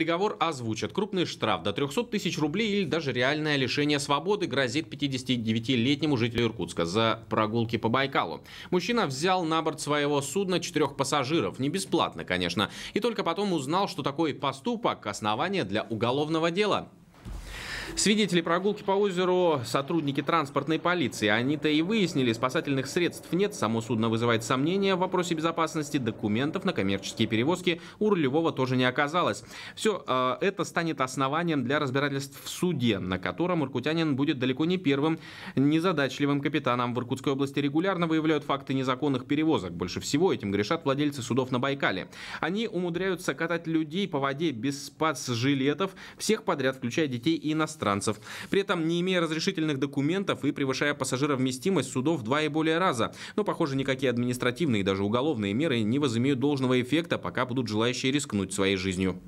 Приговор озвучат. Крупный штраф до 300 тысяч рублей или даже реальное лишение свободы грозит 59-летнему жителю Иркутска за прогулки по Байкалу. Мужчина взял на борт своего судна четырех пассажиров. Не бесплатно, конечно. И только потом узнал, что такой поступок – основание для уголовного дела. Свидетели прогулки по озеру – сотрудники транспортной полиции. Они-то и выяснили, спасательных средств нет. Само судно вызывает сомнения в вопросе безопасности. Документов на коммерческие перевозки у рулевого тоже не оказалось. Все э, это станет основанием для разбирательств в суде, на котором иркутянин будет далеко не первым незадачливым капитаном. В Иркутской области регулярно выявляют факты незаконных перевозок. Больше всего этим грешат владельцы судов на Байкале. Они умудряются катать людей по воде без спас-жилетов, всех подряд, включая детей и иностранцев иностранцев. При этом не имея разрешительных документов и превышая пассажировместимость судов два и более раза. Но, похоже, никакие административные и даже уголовные меры не возымеют должного эффекта, пока будут желающие рискнуть своей жизнью.